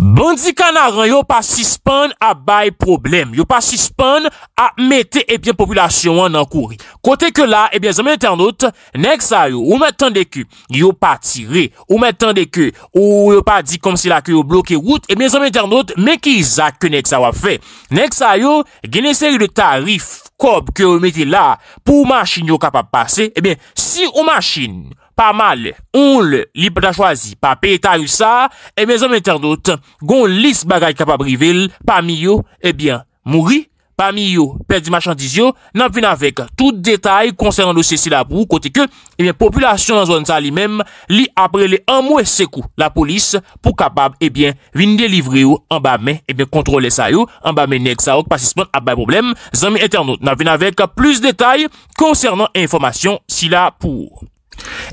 Bandi kanaran yo pa sispon a bay problem, yo pa sispon a mette epyen populasyon an an kouri. Kote ke la, ebyen zame internet, nek sa yo, ou mette tan deke, yo pa tire, ou mette tan deke, ou yo pa di kom si la ke yo bloke wout, ebyen zame internet, me ki zake nek sa wap fe. Nek sa yo, genese yo de tarif kob ke yo mette la pou masin yo kapap pase, ebyen si ou masin... pa mal, on l eh eh li pa ta chwazi, pa peta yu sa, e mi zanm internot, gon lis bagay kapab rivel, pa mi yo, e bien, mouri, pa mi yo, pe di machandiz yo, nan vina vek tout detay konsernan dosye sila pou, kote ke, e bien, populasyon nan zon sa li menm, li apre le an mwese kou, la polis, pou kapab, e bien, vin delivri yo, an ba men, e bien, kontrole sa yo, an ba men nek sa ok, pasisman ap bay problem, zanm internot, nan vina vek plus detay konsernan informasyon sila pou.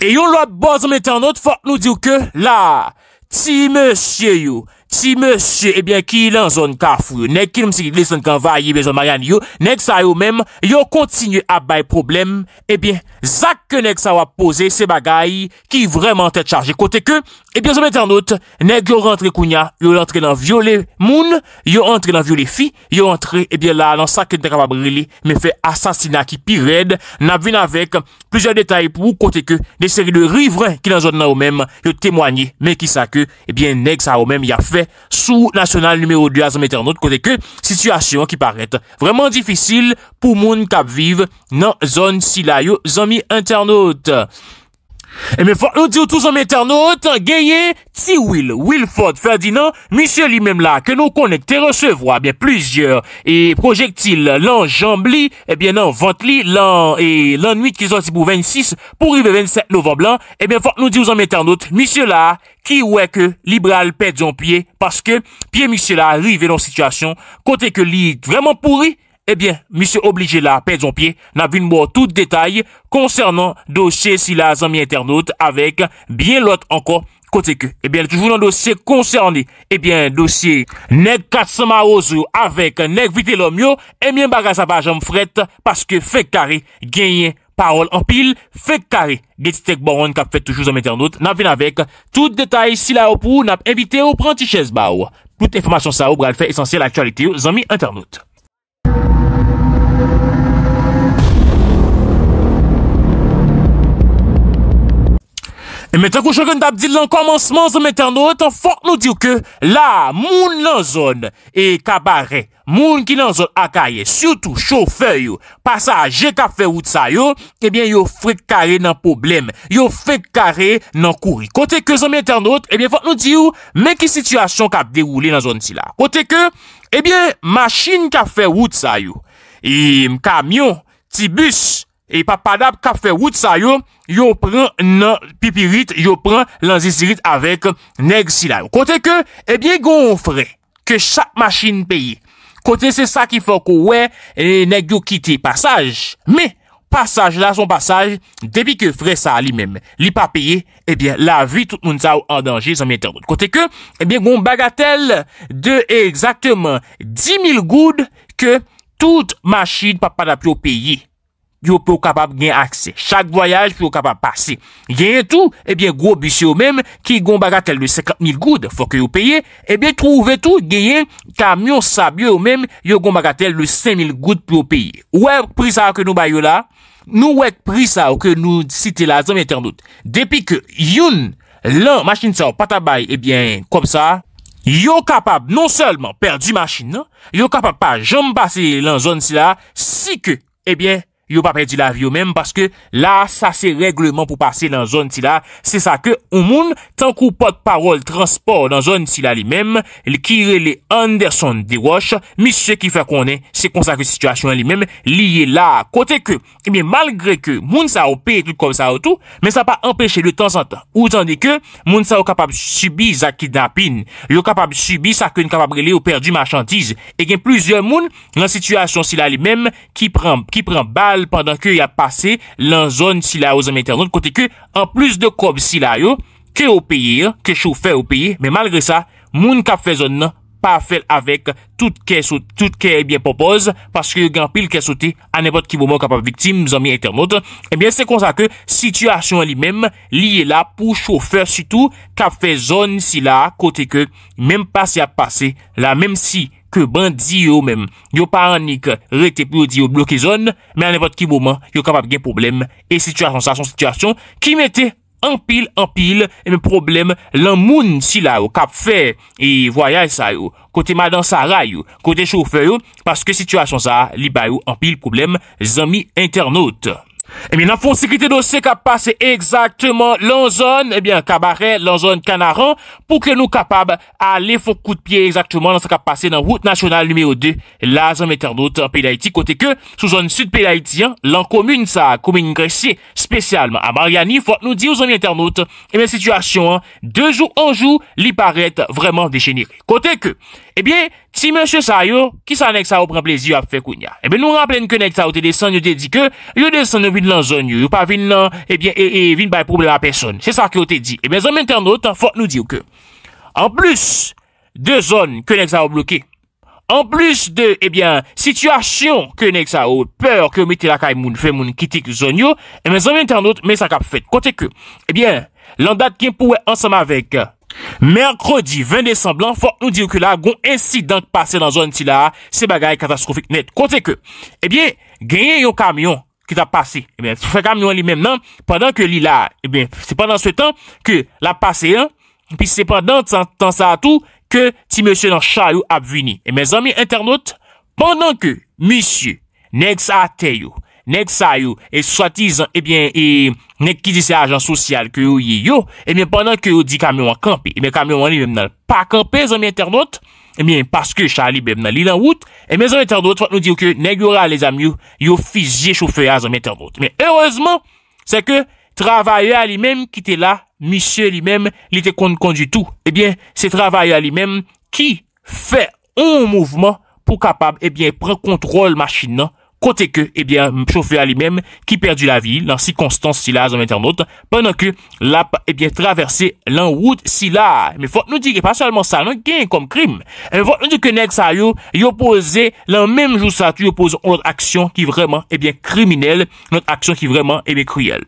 E yon lwa boz mwen ten anot, fok nou diw ke, la, ti monsye yon, ti monsye, ebyen ki lan zon kafou yon, nek ki msik lisen kan vaye be zon Marian yon, nek sa yon men, yon kontinye ap bay problem, ebyen, zak ke nek sa wap pose se bagay ki vreman tet charge, kote ke... Ebyen zomi internaut, neg yon rentre kounya, yon rentre nan viole moun, yon rentre nan viole fi, yon rentre ebyen la nan sa ken te kapabri li men fe asasina ki pi red, nan vina vek plujer detay pou kote ke de seri de rivren ki nan zon nan ou men yo temwanyi men ki sa ke ebyen neg sa ou men ya fe sou nasyonal numeo 2 a zomi internaut kote ke situasyon ki parete vreman difisil pou moun kap vive nan zon si la yo zomi internaut. E men fote nou di ou touz an men tarnote, genye, ti will, will fote ferdi nan, misye li menm la, ke nou konekte resevwa, ben plusieurs, e projekte li, lan jamb li, e ben nan vante li, lan, e lan nuit ki soti pou 26, pou rive 27 novemblan, e ben fote nou di ou zan men tarnote, misye la, ki wè ke, li bral pèd yon pie, paske, pie misye la, rive yon situasyon, kote ke li vreman pourri, Ebyen, mi se oblige la pe zon pie, na vin mwo tout detay koncernan dosye sila zami internet avèk, biyen lot ankon koteke. Ebyen, lè toujou nan dosye koncerni, ebyen, dosye nek katsama ozou avèk, nek vite lòm yo, ebyen baga zaba jom fret, paske fek kare genye parol anpil, fek kare getitek boron kap fè toujou zami internet, na vin avèk tout detay sila ou pou nap evite ou pranti chèz ba ou. Pout informasyon sa ou bral fè esansye l'aktualite ou zami internet. E metan kou chokon dap di lan komansman zon men ternot, fok nou diw ke la moun nan zon e kabare, moun ki nan zon akaye, syoutou chofer yo, pasaje ka fe wout sa yo, ebyen eh yo frek kare nan problem, yo frek kare nan kouri. Kote ke zon men ternot, ebyen fok nou diw men ki situasyon ka deroule nan zon ti la. Kote ke, ebyen, eh masjin ka fe wout sa yo, im, kamyon, ti bus, E papadap kap fe wout sa yo, yo pran nan pipirit, yo pran lan zizirit avek neg silayon. Kote ke, ebyen goun frey ke sa machin peye. Kote se sa ki fok wè, e neg yo kite pasaj. Me, pasaj la son pasaj, debi ke frey sa li mem, li pa peye, ebyen la vi tout moun sa ou andanje zanmye terwout. Kote ke, ebyen goun bagatel de exakteman 10.000 goud ke tout machin papadap yo peye. yo pou kapab gen aksè. Chak voyaj pou yo kapab pasè. Genye tou, ebyen, gwo bisye ou mèm, ki yon bagatèl le 5.000 goud, fò ke yon peye, ebyen, trouve tou, genye, kamyon sabye ou mèm, yon bagatèl le 5.000 goud pou yon peye. Ouèk prisè ou ke nou bayou la? Nou ouèk prisè ou ke nou site la zanm internet. Depi ke yon, lan, masjine sa ou patabay, ebyen, kom sa, yo kapab, non selman, perdi masjine, yo kapab pa jom basè lan zon si la, yo pa pè di lavi yo mèm paske la sa se règleman pou pase nan zon ti la se sa ke ou moun tan kou pot parol transport nan zon ti la li mèm li kire le Anderson de Roche mi se se ki fè konen se konsakwe situasyon li mèm liye la kote ke e eh mè malgre ke moun sa ou pè tout kom sa ou tout men sa pa empèche le tan san tan ou tan de ke moun sa ou kapab subi Zakid Napin yo kapab subi sa kèn kapab le ou perdi machantize e gen plouzyon moun nan situasyon si la li mèm ki prèm ki prèm ba pandan ke y ap pase lan zon si la yo zami internet kote ke an plus de kob si la yo ke ou peye ke choufer ou peye men malgre sa moun ka fe zon nan pa fe avèk tout ke e bien popoz paske gen pil ke sote an epot ki vouman kapap viktim zami internet ebyen eh se konsa ke situasyon li men liye la pou choufer si tou ka fe zon si la kote ke men pas y ap pase la men si ke ban di yo men, yo pa anik rete plo di yo bloke zon, men an evot ki mouman, yo kapap gen problem, e situasyon sa son situasyon, ki mette an pil, an pil, e men problem lan moun si la yo, kap fe, e voyay sa yo, kote madan sa ray yo, kote choufe yo, paske situasyon sa li bayo an pil problem, zan mi internaut. E mè nan fonsikritè do se kap pase Eksaktèman lan zon E mè kabare, lan zon kanaran Pou ke nou kapab ale fok kout piye Eksaktèman lan se kap pase nan wout nasyonal Numèo 2, la zon mè ternote Pèl d'Haïti, kote ke sou zon sud pèl d'Haïti Lan komoun sa, komoun ngresye Spesyalman, a Mariani, fote nou di Ou zon mè ternote, e eh mè situasyon De jou, an jou, li parete Vreman déchenir, kote ke Ebyen, ti menche sa yo, ki sa nek sa yo pren plezi yo ap fe koun ya. Ebyen, nou ramplen ke nek sa yo te desan, yo te di ke, yo desan yo vin lan zon yo, yo pa vin lan, ebyen, e, e vin bay problem a person. Se sa ki yo te di. Ebyen, zon men ten not, fote nou di yo ke, en plus de zon ke nek sa yo bloke, en plus de, ebyen, situasyon ke nek sa yo, peur ke omete la kay moun fe moun kitik zon yo, ebyen, zon men ten not, men sa kap fet. Kote ke, ebyen, lan dat ki mpouwe ansam avek... Merkodi 20 Desemblan, fòk nou diyo ke la goun insidant pase nan zon ti la se bagay katastrofik net. Kote ke, e eh bie, genye yon kamyon ki ta pase, e eh bie, fòk yon kamyon li mèm nan, pandan ke li la, e eh bie, se pandan se tan ke la pase yon, pi se pandan tan sa atou ke ti mèsyon nan chayou ap vini. E mè zami internaut, pandan ke mèsyon neks a teyo, Nèk sa yo, e swati zan, ebyen, e, nèk e, ki di se ajan sosyal ke yo ye yo, ebyen, pandan ke yo di kamyon wakampi, ebyen, kamyon wali mèm nan pakampi, zanmè internot, ebyen, paske chali mèm nan li lan wout, ebyen, zanmè internot, fat nou di yo ke, nèk yora le zanmè yo, yo fizye choufe ya, zanmè internot. Ebyen, heurezman, se ke, travaye a li mèm ki te la, misye li mèm, li te kont konditou, ebyen, se travaye a li mèm ki fè an mouvman pou kapab, ebyen, pren kontrol machin nan, kote ke, ebyen, eh choufe alimem ki perdi la vi, nan si konstans sila zanm internot, pwennan ke lap ebyen, eh traverse lan wout sila. Me fote nou dike, pasalman sa, nan gen kom krim. Me fote nou eh dike, nek sa yo yo pose, lan menm jou sa tu yo pose, on not aksyon ki vreman, ebyen, kriminel, not aksyon ki vreman, ebyen, kriyel.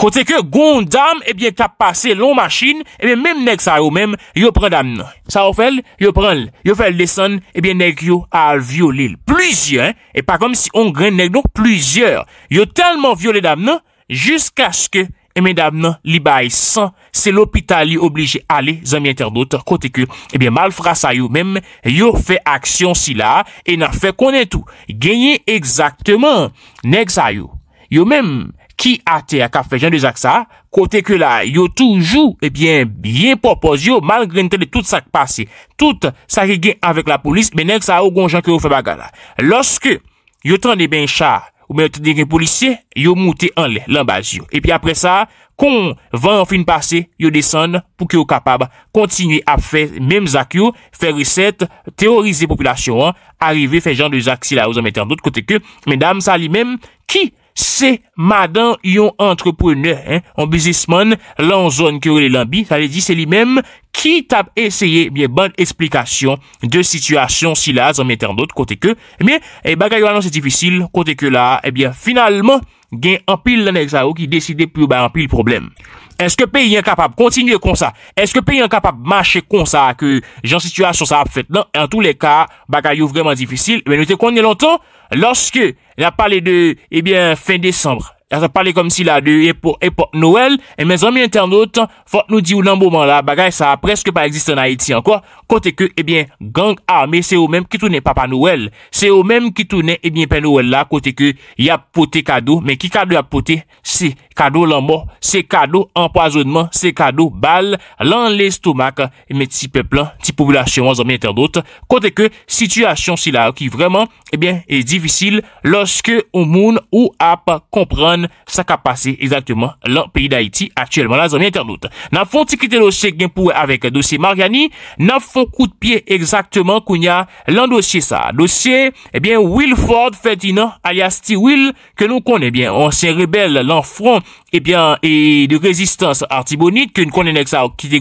Kote ke, goun dam, ebyen, ka pase lon machin, ebyen, menm nek sa yo menm, yo pren dam nan. Sa wafel, yo pren, yo fel lesan, ebyen, nek yo alviolil. Plus yon, e pa kom rennen nouk pluzyeur. Yo telman viole dam nan, jysk aske men dam nan li bay san se l'opital li oblije ale zanmye inter dote. Kote ke, ebyen, eh mal fra sa yo. Mem, yo fe aksyon si la, e nan fe konen tou. Genye egzakteman nek sa yo. Yo mem ki ate a kafe jan de zak sa, kote ke la, yo toujou, ebyen, eh bien propos yo, mal grennen te de tout sa kpase. Tout sa ki gen avek la polis, men nek sa yo gonjan ke yo fe baga la. Lorske yo tan de ben char, ou men yo tan de gen policier, yo mouté an lè, lanbaz yo. E pi apre sa, kon van an fin passe, yo desan pou ki yo kapab kontinuye ap fè mèm zak yo, fè riset, teorize populasyon an, arrive fè jan de zak si la, ou zan mette an dout kote ke, men dam sa li mèm ki fè Se madan yon entreprenè, an bizisman, lan zon ki ou li lan bi, sa li di, se li menm, ki tap esye ban esplikasyon de situasyon si la zon metan not, kote ke, e eh bien, e eh, bagayou anan se difisil, kote ke la, e eh bien, finalman, gen an pil lan ek sa ou ki deside pou ba an pil probleme. Est-ce que le pays est incapable de continuer comme ça? Est-ce que le pays est incapable de marcher comme ça? Que les gens se situent sur sa faite? Non, en tous les cas, bakayou vraiment difficile. Mais nous te connaissons longtemps. Lorsque la palais de eh fin décembre, a sa pale kom si la de epo epo nouel, e men zomi internet fote nou di ou nambouman la bagay, sa a preske pa egziste nan Haiti anko, kote ke ebyen gang arme, se ou men ki toune papa nouel, se ou men ki toune ebyen pa nouel la, kote ke yapote kado, men ki kado yapote se kado lambou, se kado empoazonman, se kado bal lan le stomak, e men ti peplan ti poblasyonman zomi internet kote ke, situasyon si la ki vreman ebyen e divisil, loske ou moun ou ap komprende sa ka pase exactement lan peyi d'Haïti aktuelman. La zon mi interdoute. Nan fon ti kite dosye genpouwe avek dosye Mariani, nan fon koute pie exactement kounya lan dosye sa. Dosye, ebyen, eh Wilford Ferdinand alias Tiwil ke nou konen, ebyen, on se rebel lan front eh bien, et de résistance artibonite qu'une connaît ça qui était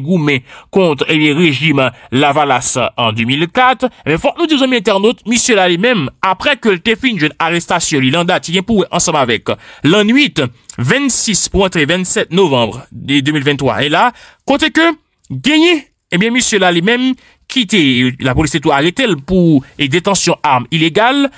contre eh bien, régime Lavalas en 2004. Mais faut nous disons, mes internautes, monsieur là même après que le une jeune arrestation, il en date, il pour ensemble avec l'ennuit 26 pour 27 novembre 2023. Et là, comptez que, gagné, eh bien, monsieur là lui-même, quitté, la police est tout arrêté pour et détention armes illégales,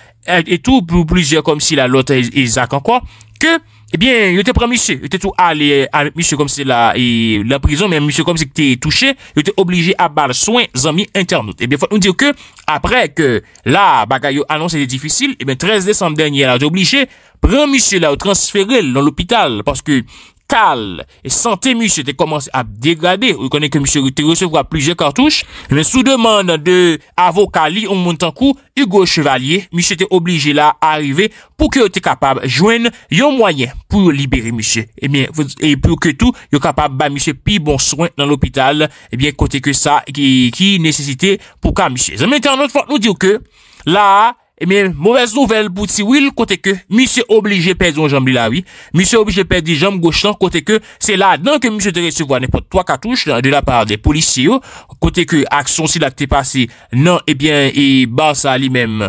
et, tout pour plusieurs comme si la l'autre Isaac encore, que eh bien, il était premier monsieur. Il était tout allé à monsieur comme c'est là, et la prison, mais monsieur comme était touché, il était obligé à soins soin, amis internautes. Eh bien, faut nous dire que, après que, là, bagaille annonce était difficile, eh bien, 13 décembre dernier, là, j'ai obligé, prend monsieur là, transférer dans l'hôpital, parce que, Cal, et santé monsieur était commencé à dégrader. Vous connaissez que monsieur était recevoir plusieurs cartouches, mais sous demande de avocat lui, on monte en coup, Hugo Chevalier, monsieur était obligé là à arriver pour que était capable joindre un moyen pour libérer monsieur. Et eh bien et pour que tout, il capable faire monsieur pi bon soin dans l'hôpital, et eh bien côté que ça qui qui nécessité pour qu'un monsieur. Mais autre fois nous dire que là Ebyen, mouvez nouvel pou ti wil, kote ke, misi oblije pedi yon jamb li lawi, misi oblije pedi yon jamb goshtan, kote ke, se la dan ke misi te recevwane po 3 katouche, de la par de polisiyo, oh. kote ke, aksonsi la te pase nan, ebyen, eh e basa li mem.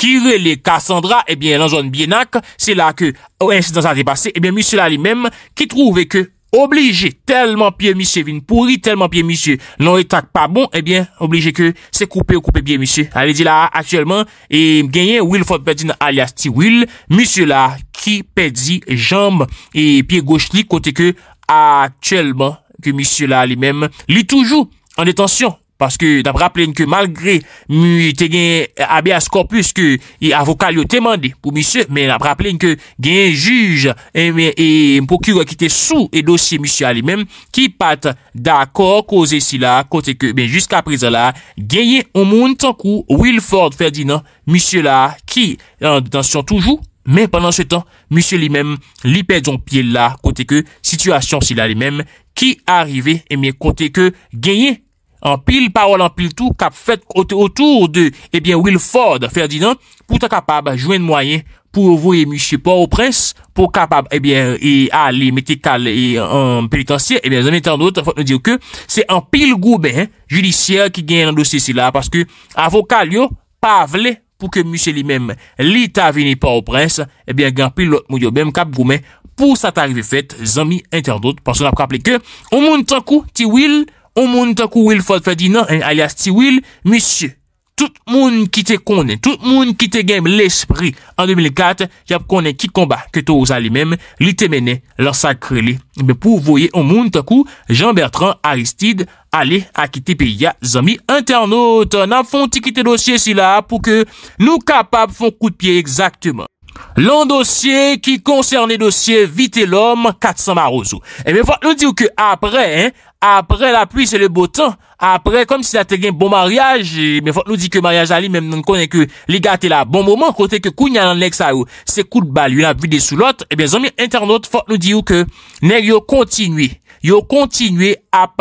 Ki ve le kassandra, ebyen, eh lan zon bienak, se la ke, oensi dan sa te pase, ebyen, eh misi la li mem, ki trouve ke, obligé tellement pied monsieur vin pourri, tellement pied monsieur non état pas bon, eh bien, obligé que c'est coupé ou coupé bien, monsieur. Allez dit là, actuellement, et gagné Wilford Bedin alias T-Will, monsieur là, qui perdit jambe et pied gauche li, côté que actuellement, que monsieur là lui-même, lui toujours en détention Paske dap rappelen ke malgre mi te genye abe a skorpus ke avokal yo temande pou misye. Men ap rappelen ke genye juj eh, e mpokirwa ki te sou e dosye misye alimem. Ki pat da akor koze sila kote ke ben jiska apreza la. Genye omoun tankou Wilford Ferdinand. Misye la ki an detansyon toujou. Men panan se tan misye alimem li pedon pie la kote ke situasyon sila alimem. Ki arive e eh, men kote ke genye. an pil parol, an pil tou, kap fèt otou de, ebyen, eh Will Ford, Ferdinand, pou ta kapab jwen mwayen pou vwoye musye pou ou prens, pou kapab, ebyen, e a li metikal e an pelitansye, ebyen, zami ternot, fòt nou diyo ke, se an pil goube, judisyè, ki gen yon dosye si la, paske avokal yo pa vle pou ke musye li mem li ta vini pou ou prens, ebyen, gen pil lot mwyo, bem kap goube, pou sa tarive fèt, zami, ternot, paske nou ap kap leke, ou moun tankou, ti will O moun takou Wilford Ferdinand en alias Tiwil, misye, tout moun ki te konen, tout moun ki te genm l'esprit, an 2004, yap konen ki konba ke to ouza li menm, li te menen lor sakre li. Be pou voye, o moun takou, Jean-Bertrand Aristide, ale akite pe ya zami internaute. Nap fonte ki te dosye si la, pou ke nou kapab fon kout piye exaktman. L'an dosye ki konserne dosye, vite l'om, katsan marozou. E eh mwen fote nou di ou ke apre, apre la pluie se le botan, apre kom si la te gen bon mariage, mwen eh fote nou di ke mariage bon oh, a li, mwen konen ke li gate la bon mouman, kote ke kou nyan nan leks a ou, se kou d'bal, yon ap vide sou lot, e eh bè zon mè internot fote nou di ou ke nè yon kontinui. yo kontinue ap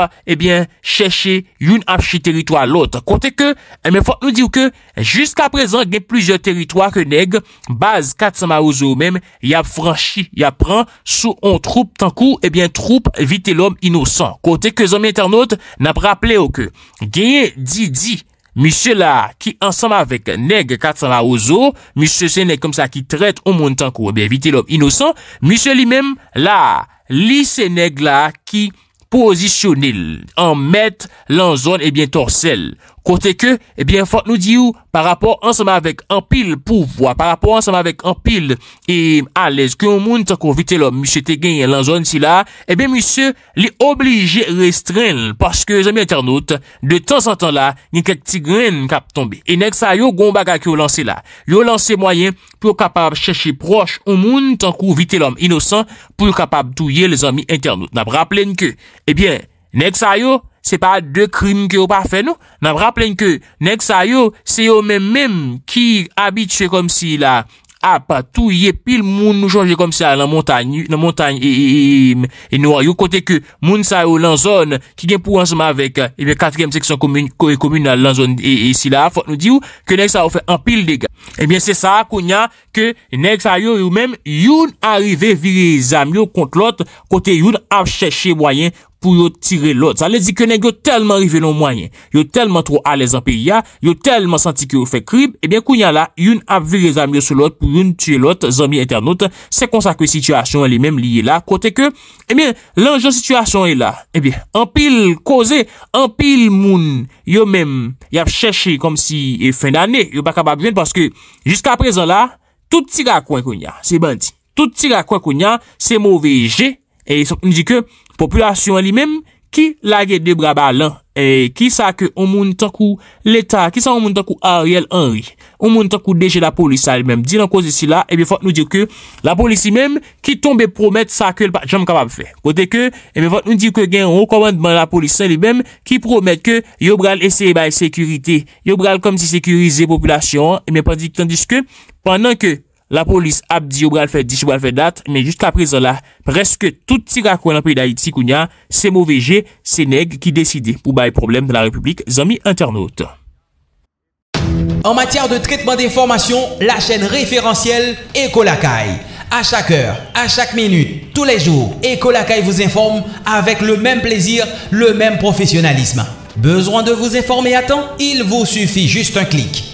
cheche yon apche teritwa lot. Kote ke, men fote nou di ou ke, jiska prezan gen plizye teritwa ke neg, baz Katsama Ozo ou men, yap franshi, yap pran sou on troupe tankou, ebyen eh troupe vite l'om inosan. Kote ke zom internaute, nan praple ou ke, genye di di, misye la ki ansama vek neg Katsama Ozo, misye se nek kom sa ki tret ou moun tankou, ebyen eh vite l'om inosan, misye li men la, Li Seneg la ki posisyonil an met lan zon ebyen torsel. Kote ke, ebyen fote nou di ou, pa rapor ansama vek an pil pou vwa, pa rapor ansama vek an pil, e alèz ki ou moun tankou vite l'om, mousse te genye lan zon si la, ebyen mousse li oblige restrenl, paske zami internaute, de tan san tan la, nin kek ti gren kap tombe. E nèk sa yo goun baga ki yo lanse la, yo lanse mwayen pou yo kapab chèche proche ou moun, tankou vite l'om inosan, pou yo kapab touye le zami internaute. Nap rappelen ke, ebyen, Nèk sa yo, se pa de krim ki yo pa fe nou. Nan raplen ke, nèk sa yo, se yo men menm ki abitse kom si la. A patou ye pil moun nou jonge kom si la nan montagne. Nan montagne, e, e, e, e nou a yo kote ke moun sa yo lan zon, ki gen pou anseman vek, ebyen 4e seksyon komi nan lan zon e si la. Fok nou di ou, ke nèk sa yo fe an pil deg. Ebyen se sa konya, ke nèk sa yo yo menm, yon arive viri zam yo kont lot, kote yon ap chèche boyen, pou yo tire lot, sa le di kwenen yo telman rive non mwanyen, yo telman tro ale zanpe ya, yo telman santi ki yo fe krib ebyen eh kwenen la, yon ap vire zanpe yo sou lot pou yon tire lot zanpe internot se konsakwe situasyon li men eh liye la kote ke, ebyen, lanjou situasyon e la, ebyen, eh anpil koze, anpil moun yo men, yap cheshe kom si e fenane, yo baka bab ven, paske jiska prezon la, tout tira kwen kwen ya, se bandi, tout tira kwen kwen ya, se mou veje E sop nou di ke, populasyon li menm ki lage de braba lan. E ki sa ke omouni takou l'Etat, ki sa omouni takou Ariel Henry, omouni takou deje la polisyon li menm. Din an kouz disi la, e mi fote nou di ke, la polisyon menm ki tombe promet sa ke jom kapab fe. Kote ke, e mi fote nou di ke gen rekomandman la polisyon li menm ki promet ke yo bral eseye bay sekurite. Yo bral kom si sekurize populasyon, e mi fote di ke, tandis ke, pandan ke, la police a dit bral fait 10 ou date, mais jusqu'à présent là, presque tout quoi dans le pays d'Haïti, c'est mauvais G, c'est nègre qui décide pour bailler problème de la République, amis internautes. En matière de traitement d'informations, la chaîne référentielle Ecolacay. À chaque heure, à chaque minute, tous les jours, Ecolacay vous informe avec le même plaisir, le même professionnalisme. Besoin de vous informer à temps Il vous suffit juste un clic